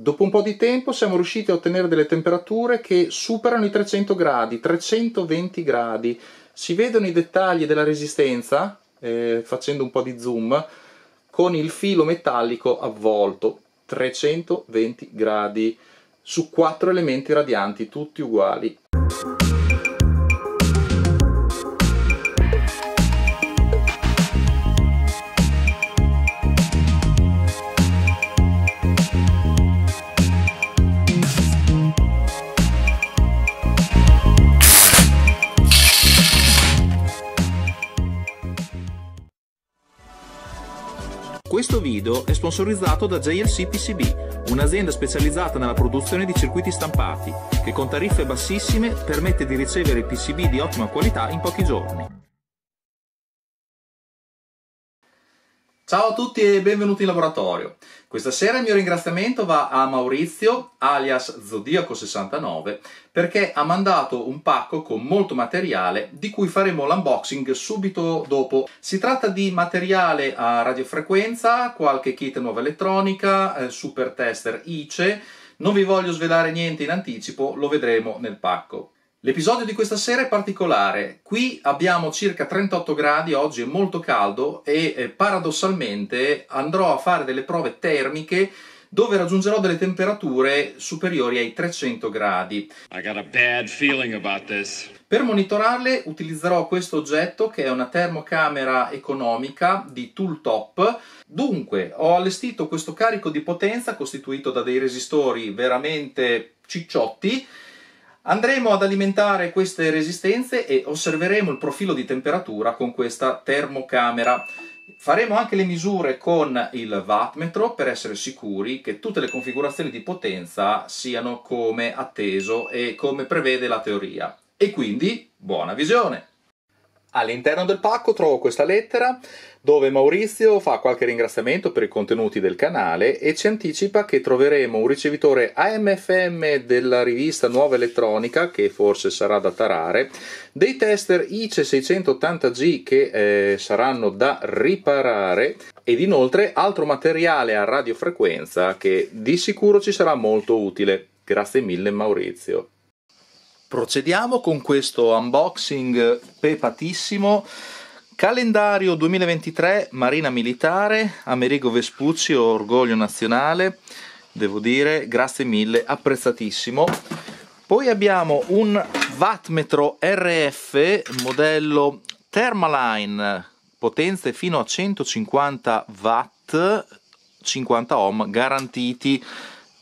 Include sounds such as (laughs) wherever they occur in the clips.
Dopo un po' di tempo siamo riusciti a ottenere delle temperature che superano i 300 gradi, 320 gradi. Si vedono i dettagli della resistenza, eh, facendo un po' di zoom, con il filo metallico avvolto, 320 gradi, su quattro elementi radianti, tutti uguali. Questo video è sponsorizzato da JLC PCB, un'azienda specializzata nella produzione di circuiti stampati, che con tariffe bassissime permette di ricevere PCB di ottima qualità in pochi giorni. Ciao a tutti e benvenuti in laboratorio. Questa sera il mio ringraziamento va a Maurizio, alias Zodiaco69, perché ha mandato un pacco con molto materiale di cui faremo l'unboxing subito dopo. Si tratta di materiale a radiofrequenza, qualche kit nuova elettronica, eh, super tester ICE. Non vi voglio svelare niente in anticipo, lo vedremo nel pacco. L'episodio di questa sera è particolare, qui abbiamo circa 38 gradi, oggi è molto caldo e eh, paradossalmente andrò a fare delle prove termiche dove raggiungerò delle temperature superiori ai 300 gradi. Per monitorarle utilizzerò questo oggetto che è una termocamera economica di Tooltop. Dunque, ho allestito questo carico di potenza costituito da dei resistori veramente cicciotti Andremo ad alimentare queste resistenze e osserveremo il profilo di temperatura con questa termocamera. Faremo anche le misure con il wattmetro per essere sicuri che tutte le configurazioni di potenza siano come atteso e come prevede la teoria. E quindi buona visione! All'interno del pacco trovo questa lettera dove Maurizio fa qualche ringraziamento per i contenuti del canale e ci anticipa che troveremo un ricevitore AMFM della rivista Nuova Elettronica, che forse sarà da tarare, dei tester ICE 680G che eh, saranno da riparare ed inoltre altro materiale a radiofrequenza che di sicuro ci sarà molto utile. Grazie mille Maurizio. Procediamo con questo unboxing pepatissimo. Calendario 2023 Marina Militare, Amerigo Vespucci, Orgoglio Nazionale, devo dire grazie mille, apprezzatissimo. Poi abbiamo un wattmetro RF modello Thermaline, potenze fino a 150 watt, 50 ohm garantiti.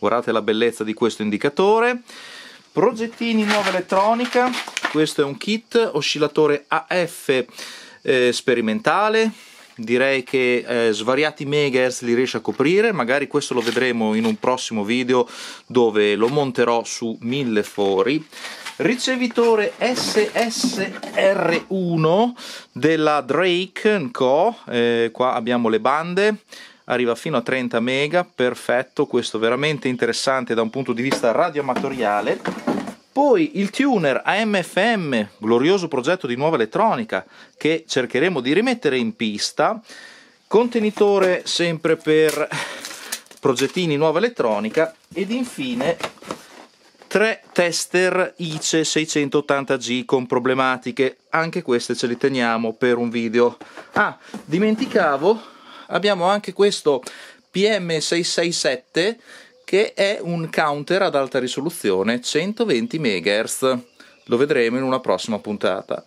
Guardate la bellezza di questo indicatore progettini nuova elettronica questo è un kit oscillatore AF eh, sperimentale direi che eh, svariati megahertz li riesce a coprire magari questo lo vedremo in un prossimo video dove lo monterò su mille fori ricevitore SSR1 della Drake Co eh, qua abbiamo le bande arriva fino a 30 mega perfetto questo veramente interessante da un punto di vista radioamatoriale poi il tuner AMFM glorioso progetto di nuova elettronica che cercheremo di rimettere in pista contenitore sempre per progettini nuova elettronica ed infine tre tester ICE 680G con problematiche, anche queste ce le teniamo per un video. Ah, dimenticavo abbiamo anche questo PM667 che è un counter ad alta risoluzione 120 MHz. Lo vedremo in una prossima puntata.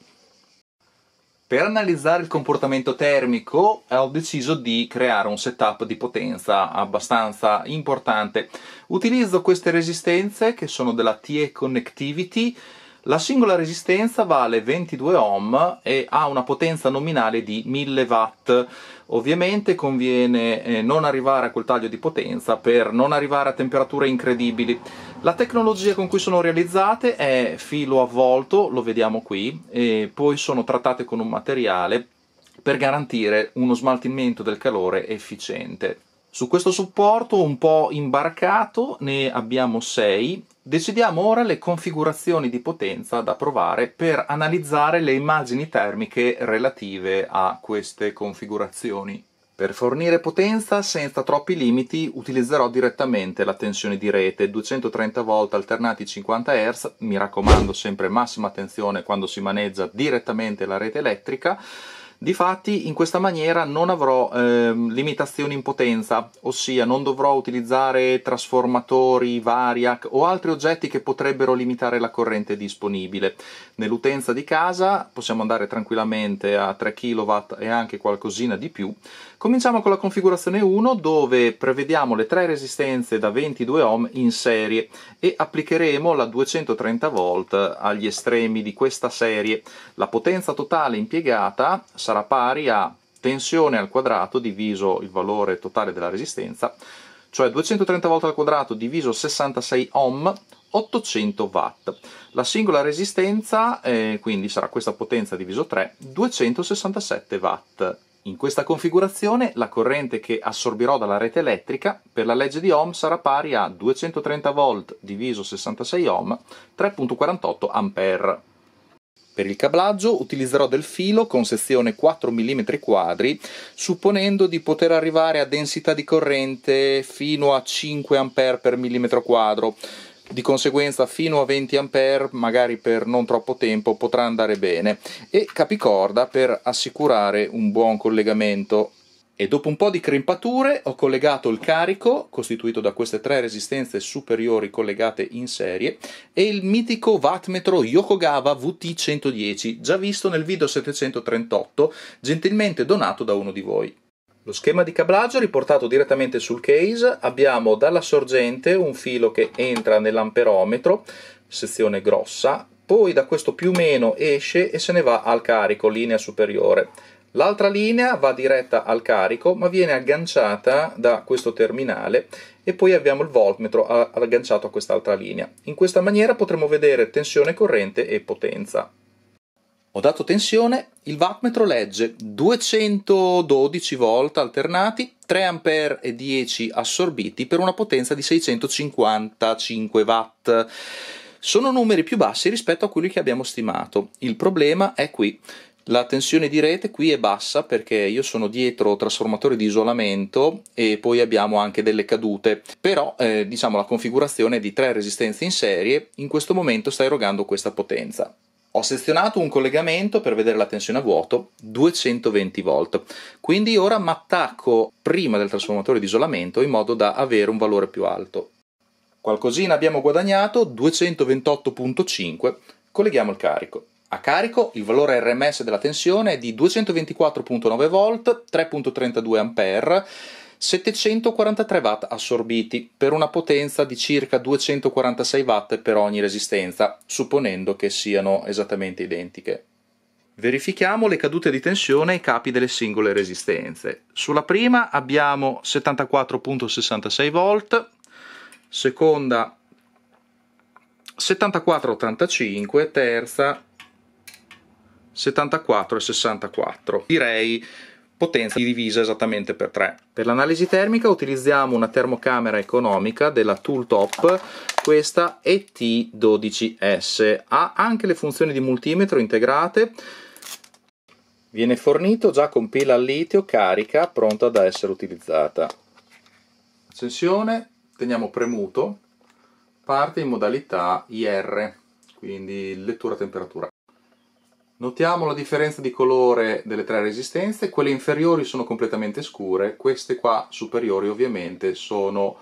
Per analizzare il comportamento termico eh, ho deciso di creare un setup di potenza abbastanza importante. Utilizzo queste resistenze che sono della TE Connectivity la singola resistenza vale 22 ohm e ha una potenza nominale di 1000 watt. Ovviamente conviene eh, non arrivare a quel taglio di potenza per non arrivare a temperature incredibili. La tecnologia con cui sono realizzate è filo avvolto, lo vediamo qui, e poi sono trattate con un materiale per garantire uno smaltimento del calore efficiente. Su questo supporto un po' imbarcato ne abbiamo 6 Decidiamo ora le configurazioni di potenza da provare per analizzare le immagini termiche relative a queste configurazioni. Per fornire potenza senza troppi limiti utilizzerò direttamente la tensione di rete 230 V alternati 50 Hz, mi raccomando sempre massima attenzione quando si maneggia direttamente la rete elettrica Difatti in questa maniera non avrò eh, limitazioni in potenza, ossia non dovrò utilizzare trasformatori, variac o altri oggetti che potrebbero limitare la corrente disponibile. Nell'utenza di casa possiamo andare tranquillamente a 3 kW e anche qualcosina di più, Cominciamo con la configurazione 1 dove prevediamo le tre resistenze da 22 ohm in serie e applicheremo la 230 volt agli estremi di questa serie. La potenza totale impiegata sarà pari a tensione al quadrato diviso il valore totale della resistenza, cioè 230 volt al quadrato diviso 66 ohm 800 watt. La singola resistenza, eh, quindi sarà questa potenza diviso 3, 267 watt in questa configurazione la corrente che assorbirò dalla rete elettrica per la legge di Ohm sarà pari a 230 V diviso 66 Ohm 3.48 A. Per il cablaggio utilizzerò del filo con sezione 4 mm quadri, supponendo di poter arrivare a densità di corrente fino a 5 A per mm quadro di conseguenza fino a 20 A magari per non troppo tempo potrà andare bene e capicorda per assicurare un buon collegamento e dopo un po' di crimpature ho collegato il carico, costituito da queste tre resistenze superiori collegate in serie, e il mitico wattmetro Yokogawa VT110, già visto nel video 738, gentilmente donato da uno di voi. Lo schema di cablaggio riportato direttamente sul case, abbiamo dalla sorgente un filo che entra nell'amperometro, sezione grossa, poi da questo più o meno esce e se ne va al carico, linea superiore. L'altra linea va diretta al carico ma viene agganciata da questo terminale e poi abbiamo il voltmetro agganciato a quest'altra linea. In questa maniera potremo vedere tensione corrente e potenza ho dato tensione, il wattmetro legge 212 volt alternati, 3 A e 10 assorbiti per una potenza di 655 watt. Sono numeri più bassi rispetto a quelli che abbiamo stimato. Il problema è qui. La tensione di rete qui è bassa perché io sono dietro trasformatore di isolamento e poi abbiamo anche delle cadute, però eh, diciamo la configurazione di tre resistenze in serie in questo momento sta erogando questa potenza ho sezionato un collegamento per vedere la tensione a vuoto 220 volt quindi ora mi attacco prima del trasformatore di isolamento in modo da avere un valore più alto qualcosina abbiamo guadagnato 228.5 colleghiamo il carico a carico il valore RMS della tensione è di 224.9 volt 3.32 ampere 743 watt assorbiti per una potenza di circa 246 watt per ogni resistenza, supponendo che siano esattamente identiche. Verifichiamo le cadute di tensione ai capi delle singole resistenze. Sulla prima abbiamo 74.66 volt, seconda 74,85, terza 74,64. Direi potenza divisa esattamente per 3. Per l'analisi termica utilizziamo una termocamera economica della Tooltop, questa ET12S, ha anche le funzioni di multimetro integrate, viene fornito già con pila al litio carica pronta da essere utilizzata. Accensione, teniamo premuto, parte in modalità IR, quindi lettura temperatura. Notiamo la differenza di colore delle tre resistenze, quelle inferiori sono completamente scure, queste qua superiori ovviamente sono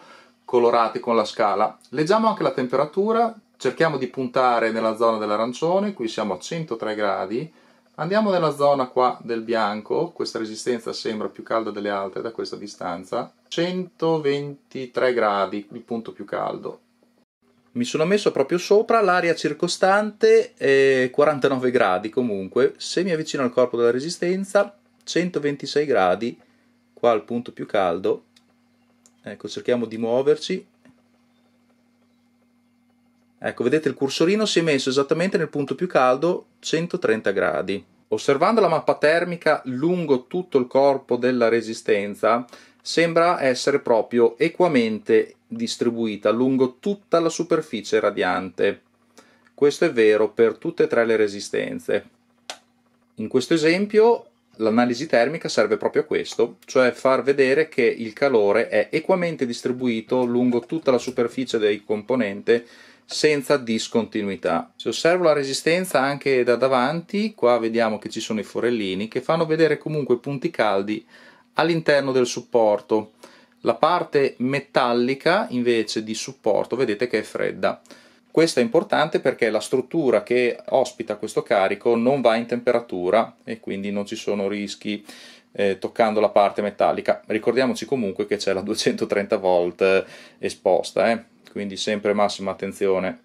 colorate con la scala. Leggiamo anche la temperatura, cerchiamo di puntare nella zona dell'arancione, qui siamo a 103 gradi, andiamo nella zona qua del bianco, questa resistenza sembra più calda delle altre da questa distanza, 123 gradi, il punto più caldo, mi sono messo proprio sopra l'aria circostante, è 49 gradi comunque, se mi avvicino al corpo della resistenza, 126 gradi, qua al punto più caldo, ecco cerchiamo di muoverci, ecco vedete il cursorino si è messo esattamente nel punto più caldo, 130 gradi. Osservando la mappa termica lungo tutto il corpo della resistenza, sembra essere proprio equamente distribuita lungo tutta la superficie radiante. Questo è vero per tutte e tre le resistenze. In questo esempio l'analisi termica serve proprio a questo, cioè far vedere che il calore è equamente distribuito lungo tutta la superficie del componente senza discontinuità. Se osservo la resistenza anche da davanti, qua vediamo che ci sono i forellini che fanno vedere comunque punti caldi all'interno del supporto la parte metallica invece di supporto vedete che è fredda. Questo è importante perché la struttura che ospita questo carico non va in temperatura e quindi non ci sono rischi eh, toccando la parte metallica. Ricordiamoci comunque che c'è la 230 volt eh, esposta, eh? quindi sempre massima attenzione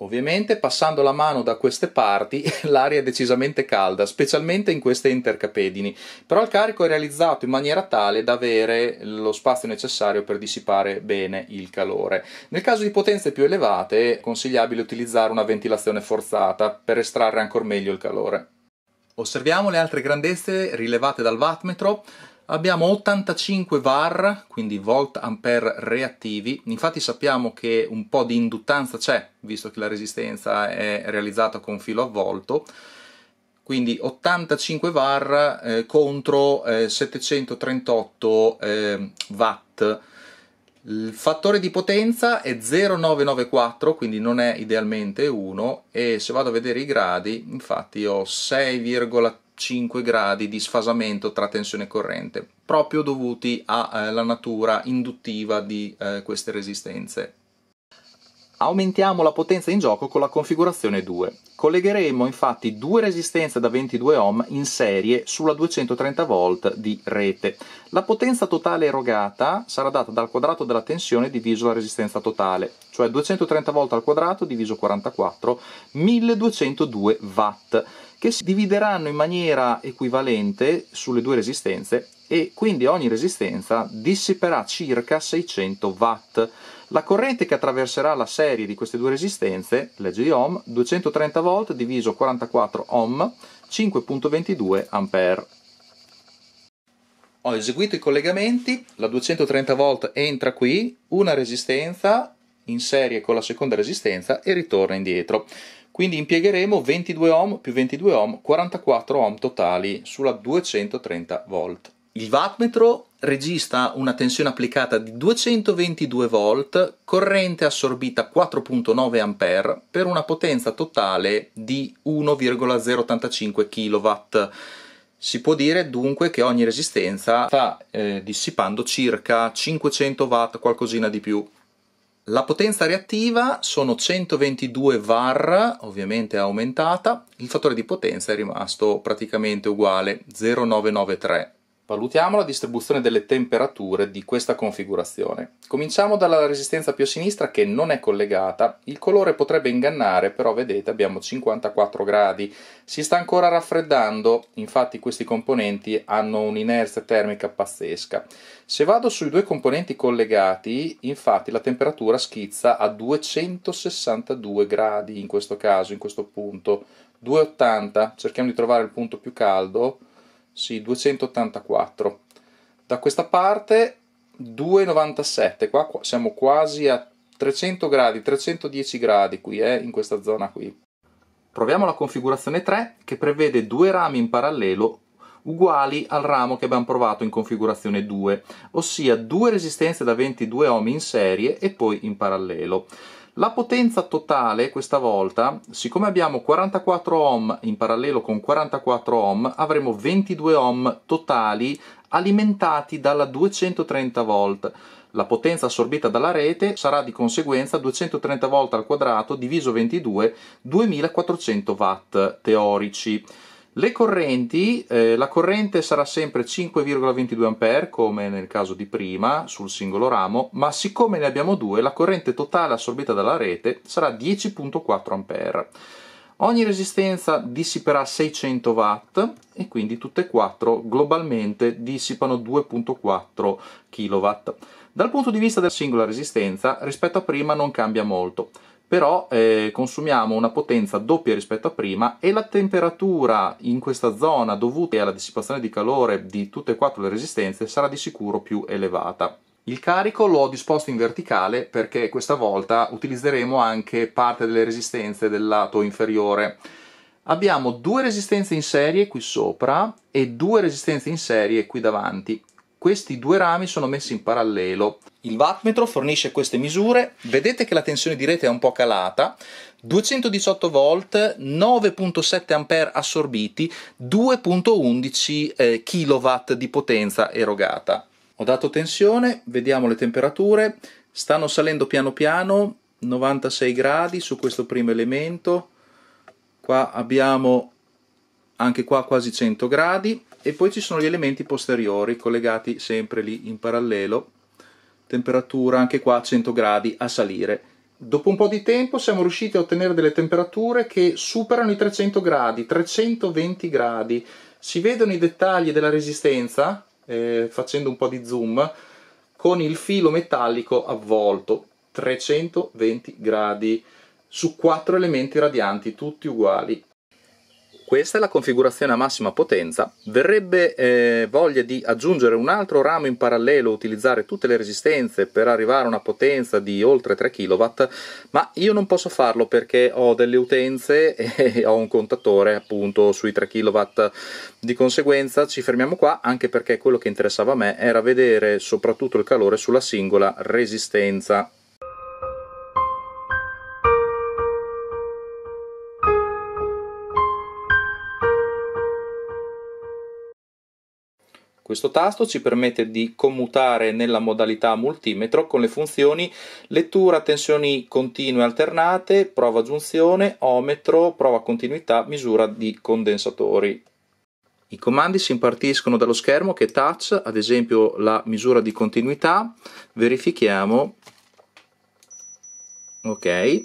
Ovviamente passando la mano da queste parti (laughs) l'aria è decisamente calda, specialmente in queste intercapedini, però il carico è realizzato in maniera tale da avere lo spazio necessario per dissipare bene il calore. Nel caso di potenze più elevate è consigliabile utilizzare una ventilazione forzata per estrarre ancora meglio il calore. Osserviamo le altre grandezze rilevate dal wattmetro Abbiamo 85 VAR, quindi volt ampere reattivi, infatti sappiamo che un po' di induttanza c'è, visto che la resistenza è realizzata con filo avvolto, quindi 85 VAR eh, contro eh, 738 eh, Watt. Il fattore di potenza è 0,994, quindi non è idealmente 1, e se vado a vedere i gradi, infatti ho 6,3 5 gradi di sfasamento tra tensione e corrente, proprio dovuti alla eh, natura induttiva di eh, queste resistenze. Aumentiamo la potenza in gioco con la configurazione 2. Collegheremo infatti due resistenze da 22 ohm in serie sulla 230 volt di rete. La potenza totale erogata sarà data dal quadrato della tensione diviso la resistenza totale, cioè 230 volt al quadrato diviso 44, 1202 watt che si divideranno in maniera equivalente sulle due resistenze e quindi ogni resistenza dissiperà circa 600 watt. La corrente che attraverserà la serie di queste due resistenze, legge di Ohm, 230 volt diviso 44 ohm, 5.22 ampere. Ho eseguito i collegamenti, la 230 volt entra qui, una resistenza in serie con la seconda resistenza e ritorna indietro. Quindi impiegheremo 22 ohm più 22 ohm, 44 ohm totali sulla 230 volt. Il wattmetro registra una tensione applicata di 222 volt, corrente assorbita 4.9 A per una potenza totale di 1,085 kW. Si può dire dunque che ogni resistenza sta eh, dissipando circa 500 watt, qualcosina di più. La potenza reattiva sono 122 var, ovviamente aumentata, il fattore di potenza è rimasto praticamente uguale, 0,993. Valutiamo la distribuzione delle temperature di questa configurazione. Cominciamo dalla resistenza più a sinistra che non è collegata, il colore potrebbe ingannare, però vedete abbiamo 54 gradi. Si sta ancora raffreddando, infatti questi componenti hanno un'inerzia termica pazzesca. Se vado sui due componenti collegati, infatti la temperatura schizza a 262 gradi in questo caso, in questo punto. 280, cerchiamo di trovare il punto più caldo, sì, 284. Da questa parte 2,97, qua siamo quasi a 300 gradi, 310 gradi qui, eh, in questa zona qui. Proviamo la configurazione 3 che prevede due rami in parallelo uguali al ramo che abbiamo provato in configurazione 2, ossia due resistenze da 22 ohm in serie e poi in parallelo. La potenza totale questa volta, siccome abbiamo 44 ohm in parallelo con 44 ohm, avremo 22 ohm totali alimentati dalla 230 volt. La potenza assorbita dalla rete sarà di conseguenza 230 volt al quadrato diviso 22, 2400 watt teorici. Le correnti, eh, la corrente sarà sempre 5,22 A come nel caso di prima sul singolo ramo, ma siccome ne abbiamo due, la corrente totale assorbita dalla rete sarà 10,4 A. Ogni resistenza dissiperà 600 watt e quindi tutte e quattro globalmente dissipano 2.4 kW. Dal punto di vista della singola resistenza, rispetto a prima non cambia molto però eh, consumiamo una potenza doppia rispetto a prima e la temperatura in questa zona dovuta alla dissipazione di calore di tutte e quattro le resistenze sarà di sicuro più elevata. Il carico l'ho disposto in verticale perché questa volta utilizzeremo anche parte delle resistenze del lato inferiore. Abbiamo due resistenze in serie qui sopra e due resistenze in serie qui davanti questi due rami sono messi in parallelo. Il wattmetro fornisce queste misure, vedete che la tensione di rete è un po' calata, 218 volt, 9.7 ampere assorbiti, 2.11 eh, kW di potenza erogata. Ho dato tensione, vediamo le temperature, stanno salendo piano piano, 96 gradi su questo primo elemento, qua abbiamo anche qua quasi 100 gradi, e poi ci sono gli elementi posteriori collegati sempre lì in parallelo temperatura anche qua 100 gradi a salire dopo un po' di tempo siamo riusciti a ottenere delle temperature che superano i 300 gradi 320 gradi si vedono i dettagli della resistenza eh, facendo un po' di zoom con il filo metallico avvolto 320 gradi su quattro elementi radianti tutti uguali questa è la configurazione a massima potenza, verrebbe eh, voglia di aggiungere un altro ramo in parallelo, utilizzare tutte le resistenze per arrivare a una potenza di oltre 3 kW, ma io non posso farlo perché ho delle utenze (laughs) e ho un contatore appunto sui 3 kW, di conseguenza ci fermiamo qua anche perché quello che interessava a me era vedere soprattutto il calore sulla singola resistenza. Questo tasto ci permette di commutare nella modalità multimetro con le funzioni lettura tensioni continue alternate, prova giunzione, ometro, prova continuità, misura di condensatori. I comandi si impartiscono dallo schermo che touch, ad esempio la misura di continuità, verifichiamo, ok,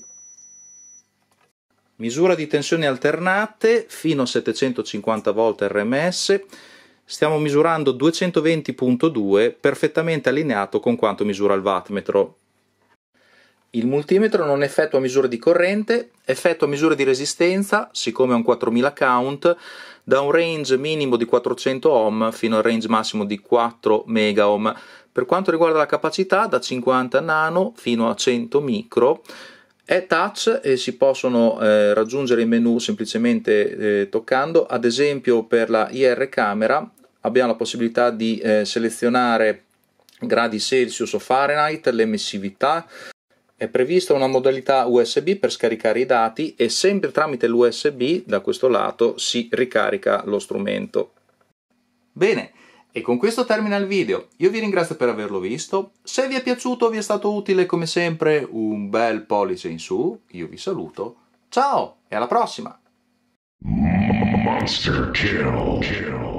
misura di tensioni alternate fino a 750 V RMS, stiamo misurando 220.2 perfettamente allineato con quanto misura il wattmetro. Il multimetro non effettua misure di corrente, effettua misure di resistenza, siccome è un 4000 count, da un range minimo di 400 ohm fino al range massimo di 4 mega ohm. Per quanto riguarda la capacità, da 50 nano fino a 100 micro, è touch e si possono eh, raggiungere i menu semplicemente eh, toccando, ad esempio per la IR camera abbiamo la possibilità di eh, selezionare gradi Celsius o Fahrenheit, l'emissività, è prevista una modalità USB per scaricare i dati e sempre tramite l'USB da questo lato si ricarica lo strumento. Bene, e con questo termina il video. Io vi ringrazio per averlo visto. Se vi è piaciuto, vi è stato utile come sempre, un bel pollice in su. Io vi saluto. Ciao e alla prossima! Monster Kill. Kill.